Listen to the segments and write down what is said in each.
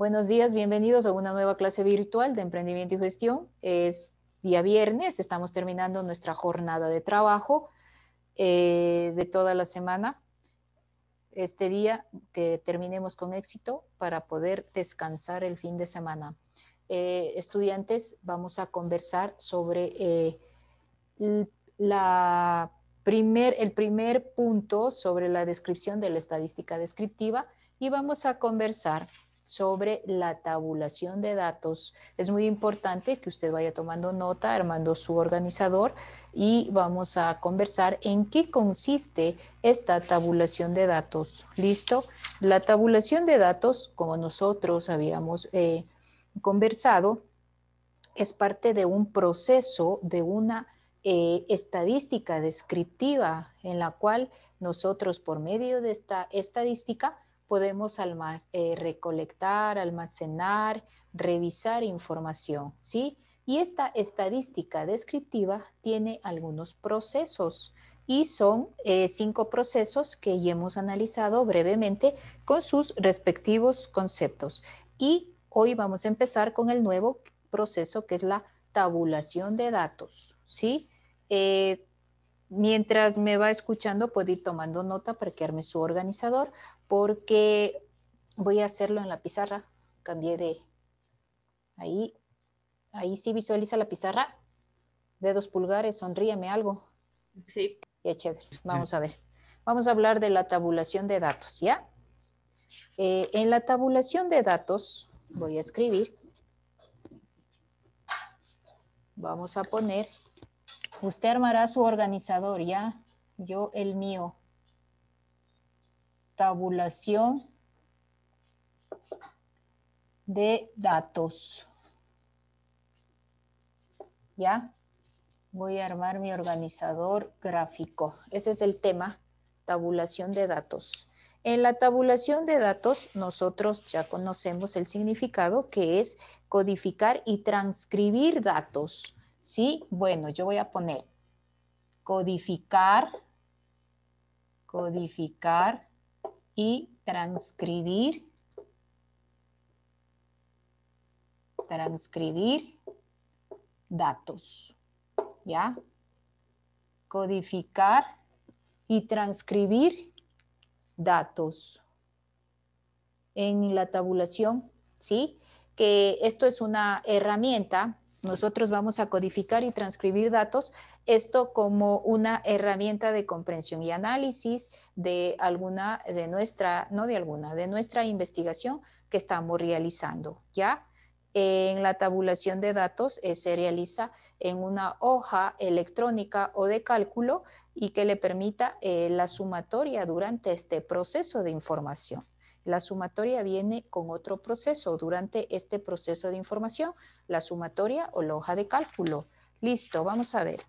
Buenos días, bienvenidos a una nueva clase virtual de emprendimiento y gestión. Es día viernes, estamos terminando nuestra jornada de trabajo eh, de toda la semana. Este día que terminemos con éxito para poder descansar el fin de semana. Eh, estudiantes, vamos a conversar sobre eh, el primer punto sobre la descripción de la estadística descriptiva y vamos a conversar sobre la tabulación de datos. Es muy importante que usted vaya tomando nota, armando su organizador y vamos a conversar en qué consiste esta tabulación de datos. ¿Listo? La tabulación de datos, como nosotros habíamos eh, conversado, es parte de un proceso, de una eh, estadística descriptiva en la cual nosotros por medio de esta estadística podemos eh, recolectar, almacenar, revisar información, ¿sí? Y esta estadística descriptiva tiene algunos procesos y son eh, cinco procesos que ya hemos analizado brevemente con sus respectivos conceptos. Y hoy vamos a empezar con el nuevo proceso que es la tabulación de datos, ¿sí? Eh, mientras me va escuchando puede ir tomando nota para quedarme su organizador porque voy a hacerlo en la pizarra. Cambié de ahí. Ahí sí visualiza la pizarra. Dedos pulgares, sonríeme algo. Sí. Ya chévere. Este. Vamos a ver. Vamos a hablar de la tabulación de datos, ¿ya? Eh, en la tabulación de datos voy a escribir. Vamos a poner Usted armará su organizador, ¿ya? Yo el mío. Tabulación de datos. ¿Ya? Voy a armar mi organizador gráfico. Ese es el tema, tabulación de datos. En la tabulación de datos, nosotros ya conocemos el significado que es codificar y transcribir datos. ¿Sí? Bueno, yo voy a poner codificar, codificar y transcribir. Transcribir datos. ¿Ya? Codificar y transcribir datos en la tabulación, ¿sí? Que esto es una herramienta nosotros vamos a codificar y transcribir datos, esto como una herramienta de comprensión y análisis de alguna de nuestra, no de alguna, de nuestra investigación que estamos realizando, ¿ya? En la tabulación de datos eh, se realiza en una hoja electrónica o de cálculo y que le permita eh, la sumatoria durante este proceso de información. La sumatoria viene con otro proceso. Durante este proceso de información, la sumatoria o la hoja de cálculo. Listo, vamos a ver.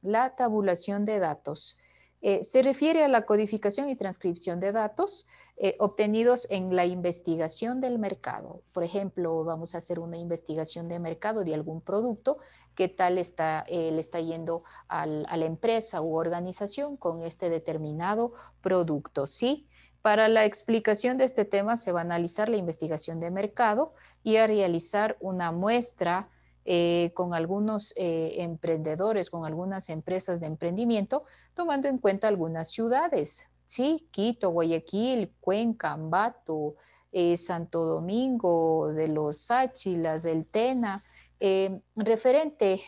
La tabulación de datos. Eh, se refiere a la codificación y transcripción de datos eh, obtenidos en la investigación del mercado. Por ejemplo, vamos a hacer una investigación de mercado de algún producto, qué tal está, eh, le está yendo a la empresa u organización con este determinado producto, ¿sí? Para la explicación de este tema se va a analizar la investigación de mercado y a realizar una muestra eh, con algunos eh, emprendedores, con algunas empresas de emprendimiento, tomando en cuenta algunas ciudades, ¿sí? Quito, Guayaquil, Cuenca, Ambato, eh, Santo Domingo, de los Sáchilas, del Tena, referente,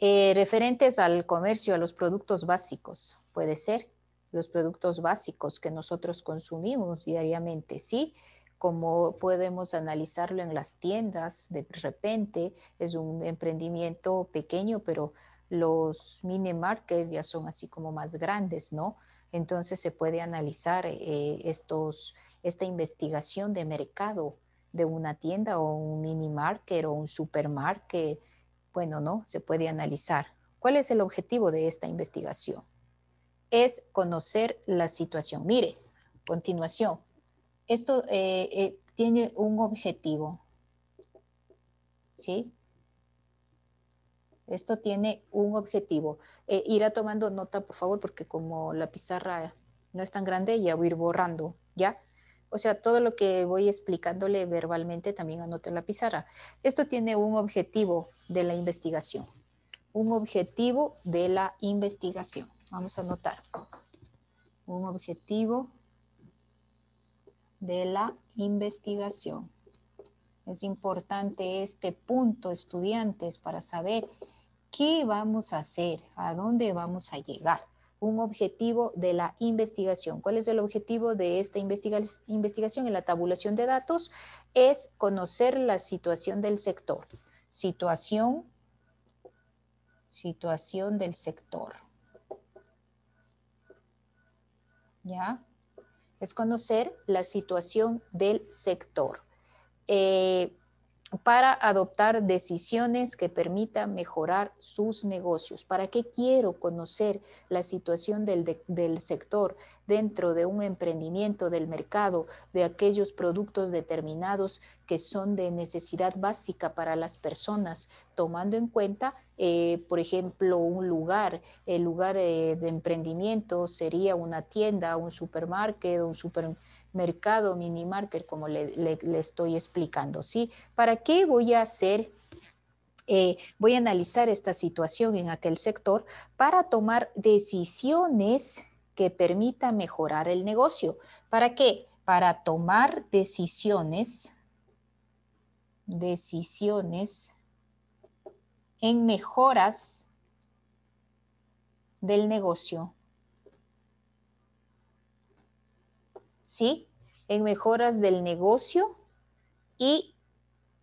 referentes al comercio, a los productos básicos, puede ser los productos básicos que nosotros consumimos diariamente, ¿sí? Como podemos analizarlo en las tiendas, de repente es un emprendimiento pequeño, pero los mini markets ya son así como más grandes, ¿no? Entonces se puede analizar eh, estos, esta investigación de mercado de una tienda o un mini market o un supermarket. Bueno, ¿no? Se puede analizar. ¿Cuál es el objetivo de esta investigación? es conocer la situación. Mire, continuación. Esto eh, eh, tiene un objetivo. ¿Sí? Esto tiene un objetivo. Eh, irá tomando nota, por favor, porque como la pizarra no es tan grande, ya voy a ir borrando, ¿ya? O sea, todo lo que voy explicándole verbalmente también anoto en la pizarra. Esto tiene un objetivo de la investigación. Un objetivo de la investigación. Vamos a anotar un objetivo de la investigación. Es importante este punto, estudiantes, para saber qué vamos a hacer, a dónde vamos a llegar. Un objetivo de la investigación. ¿Cuál es el objetivo de esta investigación en la tabulación de datos? Es conocer la situación del sector. Situación, situación del sector. ¿ya? Es conocer la situación del sector. Eh, para adoptar decisiones que permitan mejorar sus negocios. ¿Para qué quiero conocer la situación del, del, sector dentro de un emprendimiento, del mercado, de aquellos productos determinados que son de necesidad básica para las personas, tomando en cuenta, eh, por ejemplo, un lugar, el lugar eh, de emprendimiento sería una tienda, un supermercado, un supermercado mercado mini marker, como le, estoy explicando, ¿sí? ¿Para qué voy a hacer eh, voy a analizar esta situación en aquel sector para tomar decisiones que permita mejorar el negocio. ¿Para qué? Para tomar decisiones, decisiones en mejoras del negocio ¿sí? En mejoras del negocio y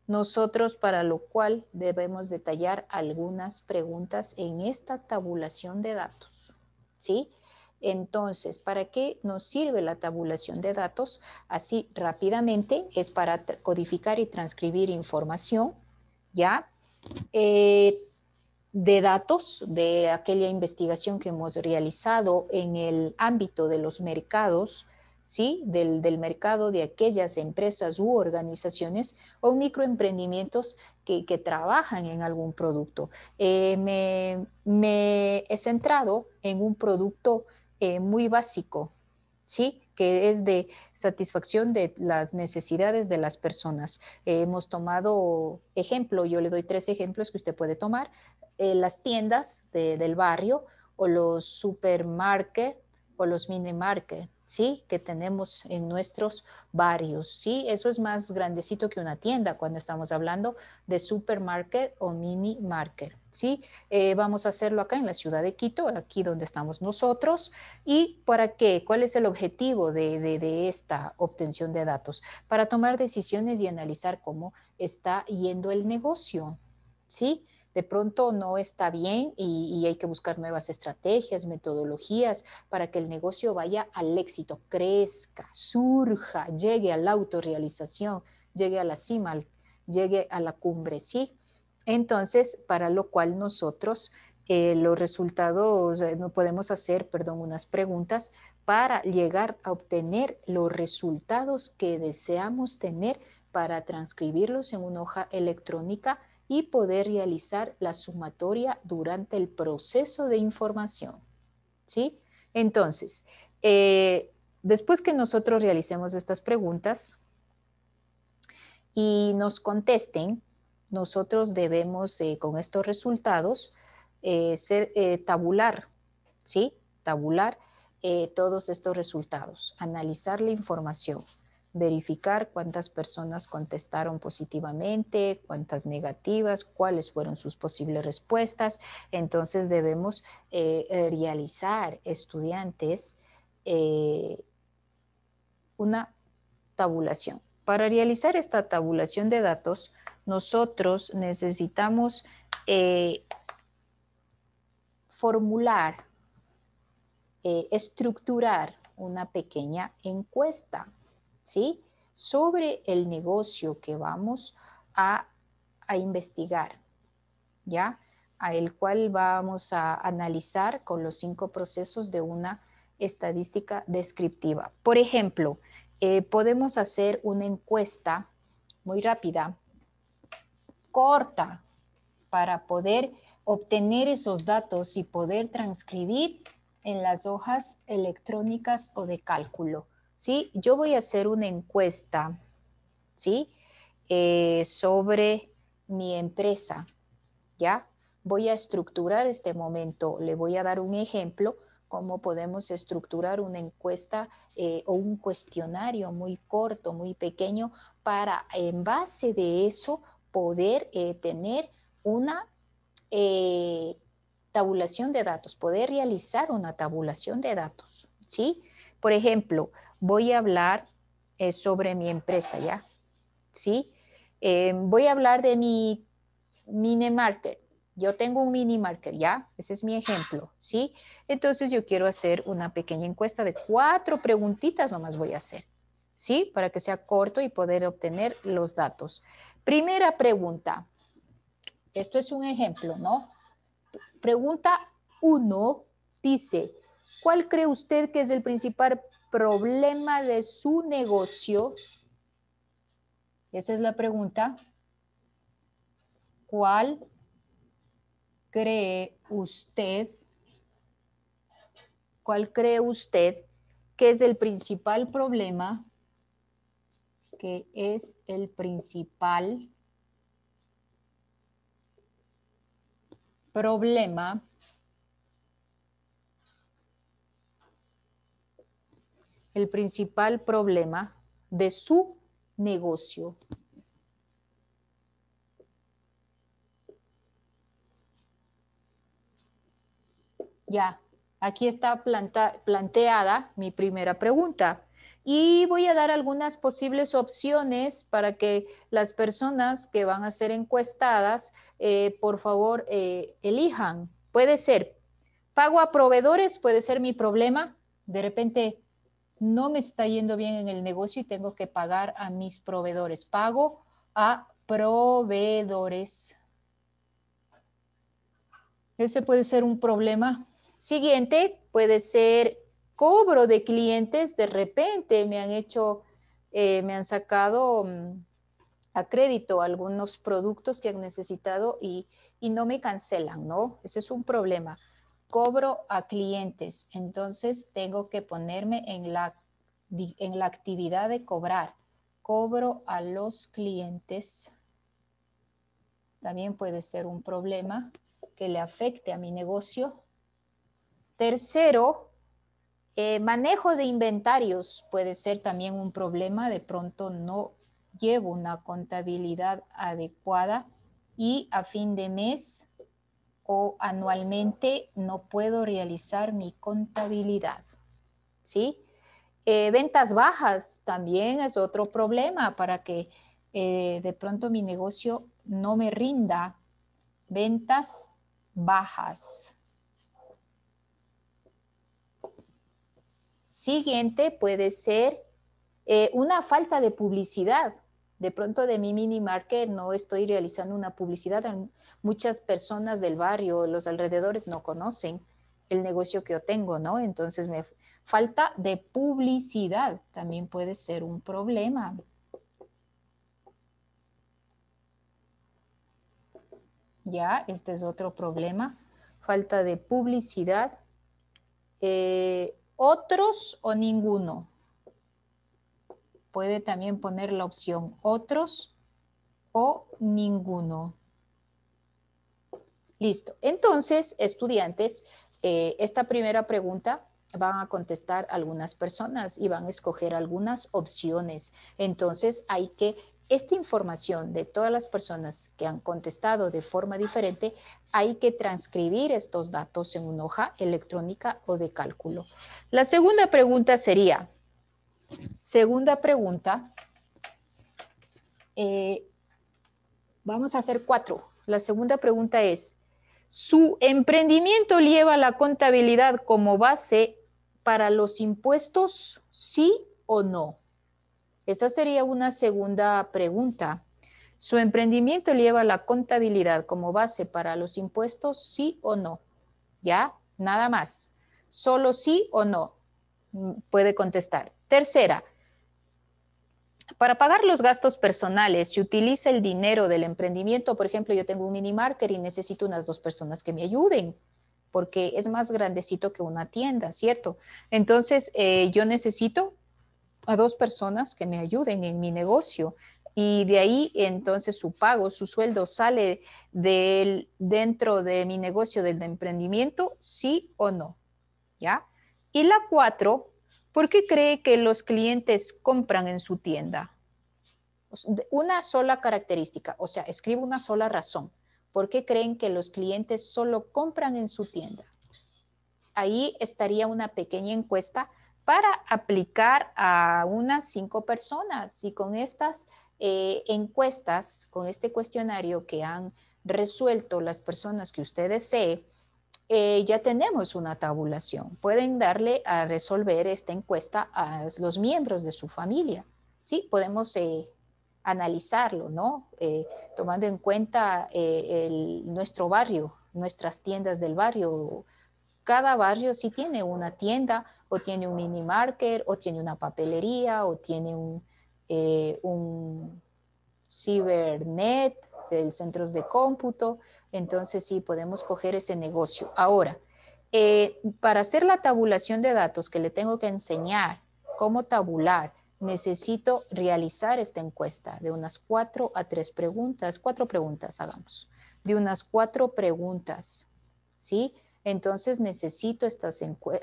nosotros para lo cual debemos detallar algunas preguntas en esta tabulación de datos, ¿sí? Entonces, ¿para qué nos sirve la tabulación de datos? Así rápidamente es para codificar y transcribir información, ¿ya? Eh, de datos de aquella investigación que hemos realizado en el ámbito de los mercados, ¿sí? Del, mercado de aquellas empresas u organizaciones o microemprendimientos que, trabajan en algún producto. Eh, me, he centrado en un producto eh, muy básico, ¿sí? que es de satisfacción de las necesidades de las personas. Eh, hemos tomado ejemplo, yo le doy tres ejemplos que usted puede tomar, las tiendas del barrio o los supermarket o los minimarkets. ¿sí? que tenemos en nuestros barrios. ¿sí? Eso es más grandecito que una tienda cuando estamos hablando de supermarket o mini market. ¿sí? Eh, vamos a hacerlo acá en la ciudad de Quito, aquí donde estamos nosotros. ¿Y para qué? ¿Cuál es el objetivo de esta obtención de datos? Para tomar decisiones y analizar cómo está yendo el negocio. ¿sí? de pronto no está bien y, hay que buscar nuevas estrategias, metodologías para que el negocio vaya al éxito, crezca, surja, llegue a la autorrealización, llegue a la cima, llegue a la cumbre, ¿sí? Entonces, para lo cual nosotros eh, los resultados, eh, no podemos hacer, perdón, unas preguntas para llegar a obtener los resultados que deseamos tener para transcribirlos en una hoja electrónica y poder realizar la sumatoria durante el proceso de información. ¿Sí? Entonces, eh, después que nosotros realicemos estas preguntas y nos contesten, nosotros debemos eh, con estos resultados eh, ser, tabular, ¿sí? Tabular todos estos resultados, analizar la información verificar cuántas personas contestaron positivamente, cuántas negativas, cuáles fueron sus posibles respuestas. Entonces debemos eh, realizar estudiantes eh, una tabulación. Para realizar esta tabulación de datos, nosotros necesitamos eh, formular, estructurar una pequeña encuesta ¿sí? Sobre el negocio que vamos a, investigar, ¿ya? el cual vamos a analizar con los cinco procesos de una estadística descriptiva. Por ejemplo, eh, podemos hacer una encuesta muy rápida, corta, para poder obtener esos datos y poder transcribir en las hojas electrónicas o de cálculo. ¿sí? Yo voy a hacer una encuesta, ¿sí? Eh, sobre mi empresa, ¿ya? Voy a estructurar este momento, le voy a dar un ejemplo, cómo podemos estructurar una encuesta eh, o un cuestionario muy corto, muy pequeño, para en base de eso poder eh, tener una tabulación de datos, poder realizar una tabulación de datos, ¿sí? Por ejemplo, voy a hablar eh, sobre mi empresa, ¿ya? ¿Sí? Eh, voy a hablar de mi mini marker Yo tengo un mini marker ¿ya? Ese es mi ejemplo, ¿sí? Entonces yo quiero hacer una pequeña encuesta de cuatro preguntitas nomás voy a hacer, ¿sí? Para que sea corto y poder obtener los datos. Primera pregunta. Esto es un ejemplo, ¿no? Pregunta uno dice, ¿cuál cree usted que es el principal problema de su negocio? Esa es la pregunta. ¿Cuál cree usted? ¿Cuál cree usted que es el principal problema? ¿Qué es el principal problema el principal problema de su negocio. Ya, aquí está planteada mi primera pregunta. Y voy a dar algunas posibles opciones para que las personas que van a ser encuestadas, eh, por favor, eh, elijan. Puede ser, pago a proveedores, puede ser mi problema. De repente, no me está yendo bien en el negocio y tengo que pagar a mis proveedores. Pago a proveedores. Ese puede ser un problema. Siguiente puede ser cobro de clientes. De repente me han hecho, eh, me han sacado mm, a crédito algunos productos que han necesitado y, y no me cancelan, ¿no? Ese es un problema cobro a clientes, entonces tengo que ponerme en la, en la actividad de cobrar. Cobro a los clientes. También puede ser un problema que le afecte a mi negocio. Tercero, eh, manejo de inventarios puede ser también un problema. De pronto no llevo una contabilidad adecuada y a fin de mes o anualmente no puedo realizar mi contabilidad. ¿Sí? Eh, ventas bajas también es otro problema para que eh, de pronto mi negocio no me rinda. Ventas bajas. Siguiente puede ser eh, una falta de publicidad. De pronto de mi mini market no estoy realizando una publicidad muchas personas del barrio, los alrededores no conocen el negocio que yo tengo, ¿no? Entonces, me falta de publicidad también puede ser un problema. Ya, este es otro problema. Falta de publicidad. Eh, otros o ninguno. Puede también poner la opción otros o ninguno. Listo. Entonces, estudiantes, eh, esta primera pregunta van a contestar algunas personas y van a escoger algunas opciones. Entonces, hay que esta información de todas las personas que han contestado de forma diferente, hay que transcribir estos datos en una hoja electrónica o de cálculo. La segunda pregunta sería, segunda pregunta, eh, vamos a hacer cuatro. La segunda pregunta es, su emprendimiento lleva la contabilidad como base para los impuestos, sí o no. Esa sería una segunda pregunta. ¿Su emprendimiento lleva la contabilidad como base para los impuestos, sí o no? ¿Ya? Nada más. Solo sí o no. Mm, puede contestar. Tercera, para pagar los gastos personales, si utiliza el dinero del emprendimiento, por ejemplo, yo tengo un mini market y necesito unas dos personas que me ayuden, porque es más grandecito que una tienda, ¿cierto? Entonces, eh, yo necesito a dos personas que me ayuden en mi negocio. Y de ahí entonces su pago, su sueldo sale del, dentro de mi negocio del emprendimiento, sí o no. ¿Ya? Y la cuatro ¿Por qué cree que los clientes compran en su tienda? Una sola característica, o sea, escribe una sola razón. ¿Por qué creen que los clientes solo compran en su tienda? Ahí estaría una pequeña encuesta para aplicar a unas cinco personas. Y con estas eh, encuestas, con este cuestionario que han resuelto las personas que ustedes desee, eh, ya tenemos una tabulación. Pueden darle a resolver esta encuesta a los miembros de su familia. ¿sí? Podemos eh, analizarlo, ¿no? Eh, tomando en cuenta nuestro barrio, nuestras tiendas del barrio. Cada barrio sí tiene una tienda o tiene un mini marker, o tiene una papelería o tiene un, un cibernet de centros de cómputo, entonces sí, podemos coger ese negocio. Ahora, eh, para hacer la tabulación de datos que le tengo que enseñar cómo tabular, necesito realizar esta encuesta de unas cuatro a tres preguntas, cuatro preguntas hagamos, de unas cuatro preguntas, ¿sí? Entonces necesito eh,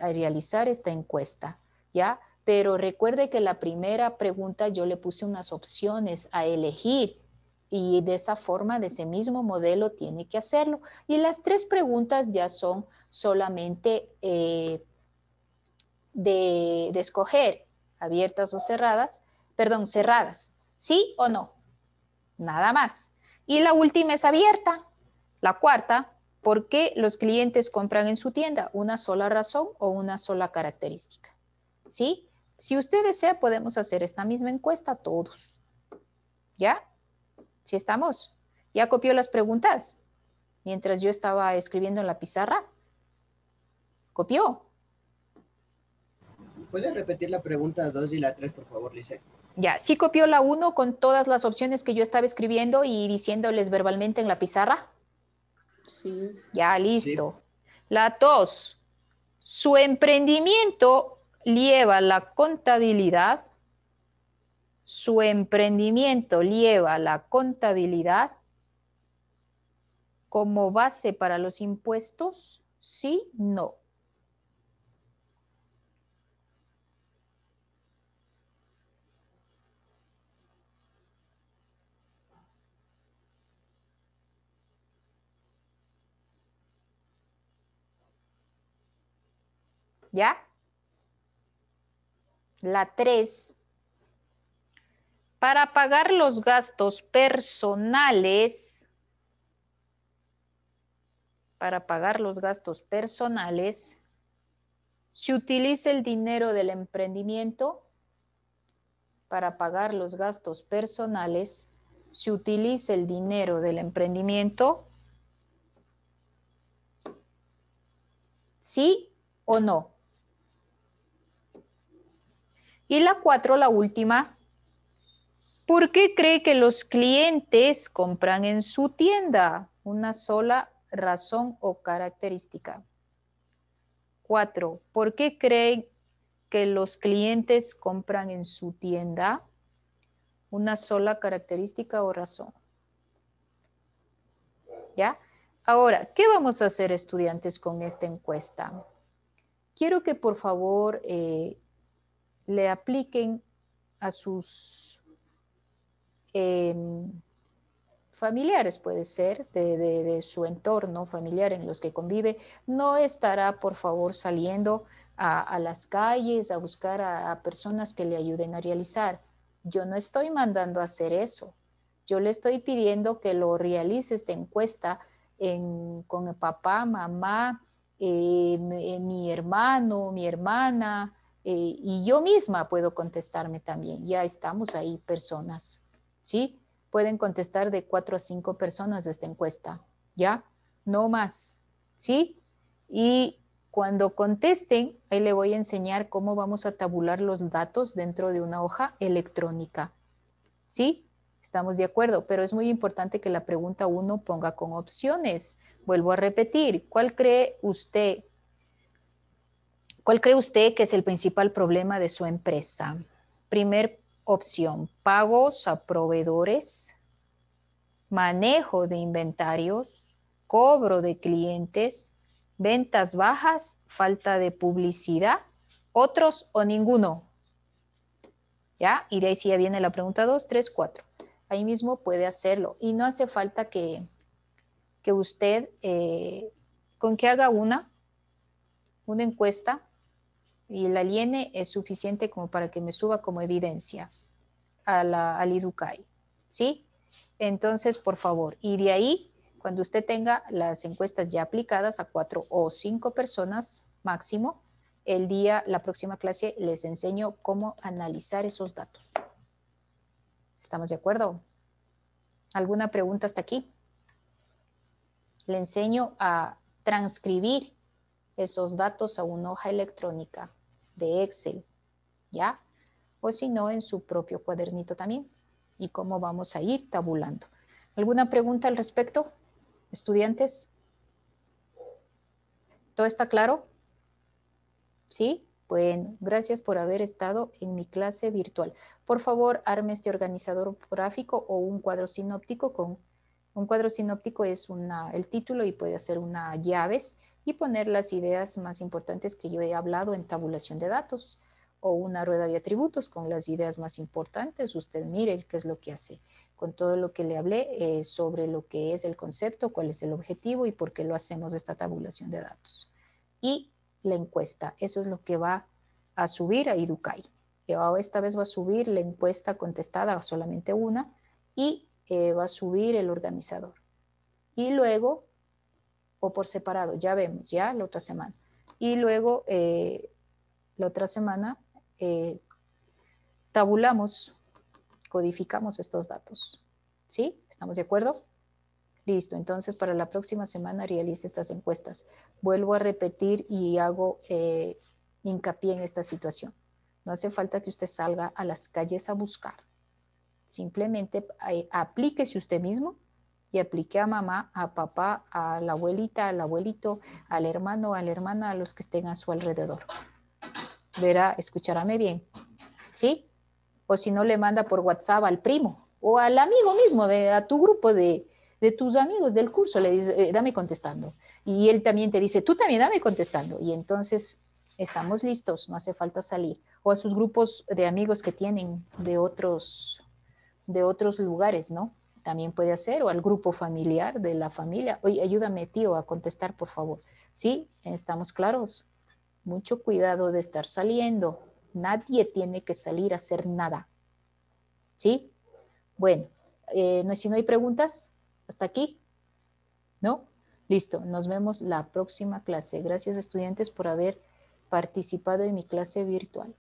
realizar esta encuesta, ¿ya? Pero recuerde que la primera pregunta yo le puse unas opciones a elegir y de esa forma, de ese mismo modelo, tiene que hacerlo. Y las tres preguntas ya son solamente eh, de, de escoger abiertas o cerradas, perdón, cerradas, sí o no, nada más. Y la última es abierta, la cuarta, ¿por qué los clientes compran en su tienda? Una sola razón o una sola característica, ¿sí? Si usted desea, podemos hacer esta misma encuesta todos, ¿ya? ¿Sí estamos? ¿Ya copió las preguntas? Mientras yo estaba escribiendo en la pizarra. ¿Copió? ¿Puedes repetir la pregunta 2 y la 3, por favor, Lise? Ya, ¿sí copió la 1 con todas las opciones que yo estaba escribiendo y diciéndoles verbalmente en la pizarra? Sí. Ya, listo. La 2. Su emprendimiento lleva la contabilidad su emprendimiento lleva la contabilidad como base para los impuestos? Sí, no. ¿Ya? La tres... Para pagar los gastos personales, para pagar los gastos personales, se utiliza el dinero del emprendimiento. Para pagar los gastos personales, se utiliza el dinero del emprendimiento. ¿Sí o no? Y la cuatro, la última, ¿Por qué cree que los clientes compran en su tienda? Una sola razón o característica. Cuatro, ¿por qué cree que los clientes compran en su tienda? Una sola característica o razón. ¿Ya? Ahora, ¿qué vamos a hacer estudiantes con esta encuesta? Quiero que por favor eh, le apliquen a sus Em, familiares, puede ser, de, su entorno familiar en los que convive, no estará, por favor, saliendo a, las calles a buscar a, personas que le ayuden a realizar. Yo no estoy mandando a hacer eso. Yo le estoy pidiendo que lo realice esta encuesta con el papá, mamá, eh, mi, hermano, mi hermana, eh, y yo misma puedo contestarme también. Ya estamos ahí personas ¿sí? Pueden contestar de cuatro a cinco personas de esta encuesta, ¿ya? No más, ¿sí? Y cuando contesten, ahí le voy a enseñar cómo vamos a tabular los datos dentro de una hoja electrónica, ¿sí? Estamos de acuerdo, pero es muy importante que la pregunta uno ponga con opciones. Vuelvo a repetir, ¿cuál cree usted ¿Cuál cree usted que es el principal problema de su empresa? Primer Opción pagos a proveedores, manejo de inventarios, cobro de clientes, ventas bajas, falta de publicidad, otros o ninguno. ¿Ya? Y de ahí sí ya viene la pregunta 2, 3, 4. Ahí mismo puede hacerlo. Y no hace falta que, que usted, eh, con que haga una, una encuesta, y el aliene es suficiente como para que me suba como evidencia a la, al IDUCAI, ¿sí? Entonces, por favor, y de ahí, cuando usted tenga las encuestas ya aplicadas a cuatro o cinco personas máximo, el día, la próxima clase les enseño cómo analizar esos datos. ¿Estamos de acuerdo? ¿Alguna pregunta hasta aquí? Le enseño a transcribir esos datos a una hoja electrónica de Excel, ¿ya? O si no, en su propio cuadernito también. Y cómo vamos a ir tabulando. ¿Alguna pregunta al respecto, estudiantes? ¿Todo está claro? ¿Sí? Bueno, gracias por haber estado en mi clase virtual. Por favor, arme este organizador gráfico o un cuadro sinóptico con un cuadro sinóptico es una, el título y puede hacer una llaves y poner las ideas más importantes que yo he hablado en tabulación de datos o una rueda de atributos con las ideas más importantes. Usted mire qué es lo que hace con todo lo que le hablé eh, sobre lo que es el concepto, cuál es el objetivo y por qué lo hacemos esta tabulación de datos. Y la encuesta, eso es lo que va a subir a que eh, Esta vez va a subir la encuesta contestada, solamente una, y va a subir el organizador. Y luego, o por separado, ya vemos, ya la otra semana. Y luego, eh, la otra semana, eh, tabulamos, codificamos estos datos. ¿Sí? ¿Estamos de acuerdo? Listo, entonces para la próxima semana realice estas encuestas. Vuelvo a repetir y hago eh, hincapié en esta situación. No hace falta que usted salga a las calles a buscar. Simplemente eh, aplíquese usted mismo y aplique a mamá, a papá, a la abuelita, al abuelito, al hermano, a la hermana, a los que estén a su alrededor. Verá, escucharáme bien. ¿Sí? O si no, le manda por WhatsApp al primo o al amigo mismo, a tu grupo de, tus amigos del curso, le dice, eh, dame contestando. Y él también te dice, tú también dame contestando. Y entonces estamos listos, no hace falta salir. O a sus grupos de amigos que tienen de otros de otros lugares, ¿no? También puede hacer, o al grupo familiar de la familia. Oye, ayúdame, tío, a contestar, por favor. Sí, estamos claros. Mucho cuidado de estar saliendo. Nadie tiene que salir a hacer nada. ¿Sí? Bueno, eh, no, si no hay preguntas, hasta aquí. ¿No? Listo, nos vemos la próxima clase. Gracias estudiantes por haber participado en mi clase virtual.